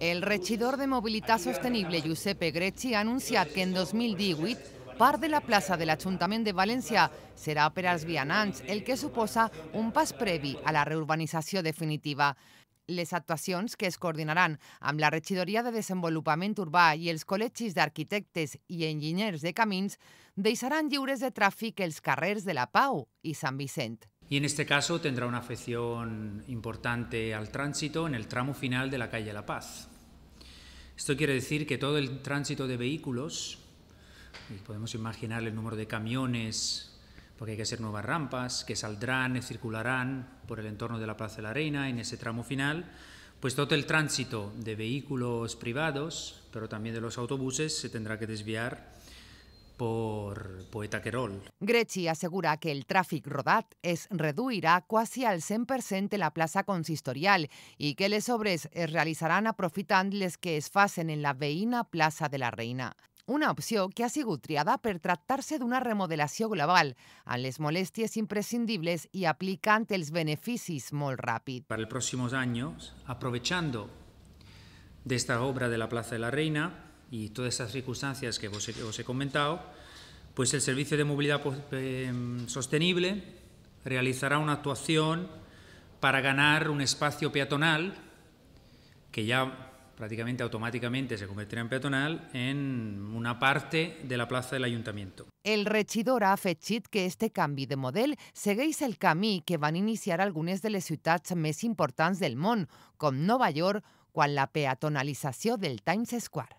El regidor de Mobilitat Sostenible, Giuseppe Grecci, ha anunciat que en 2018 part de la plaça de l'Ajuntament de València serà per als vianants, el que suposa un pas previ a la reurbanització definitiva. Les actuacions que es coordinaran amb la Regidoria de Desenvolupament Urbà i els col·legis d'arquitectes i enginyers de camins deixaran lliures de tràfic els carrers de la Pau i Sant Vicent. y en este caso tendrá una afección importante al tránsito en el tramo final de la calle La Paz. Esto quiere decir que todo el tránsito de vehículos, podemos imaginar el número de camiones, porque hay que hacer nuevas rampas, que saldrán y circularán por el entorno de la Plaza de la Reina en ese tramo final, pues todo el tránsito de vehículos privados, pero también de los autobuses, se tendrá que desviar por Poeta Querol. Grecci asegura que el tráfico rodat es reduirà cuasi al 100% la Plaza consistorial ...y que les obres eh, realizarán aprofitándoles que es en la veïna Plaza de la Reina. Una opción que ha sido triada per tratarse de una remodelación global, a les molestias imprescindibles ...y aplicant els beneficis molt ràpid. "...para els próximos años... aprovechando de esta obra de la Plaza de la Reina, y todas esas circunstancias que os he comentado, pues el Servicio de Movilidad pues, em, Sostenible realizará una actuación para ganar un espacio peatonal que ya prácticamente automáticamente se convertirá en peatonal en una parte de la plaza del Ayuntamiento. El rechidor ha afegit que este cambio de model segueix el camí que van iniciar algunas de les ciutats més importants del món, com Nova York, quan la peatonalització del Times Square.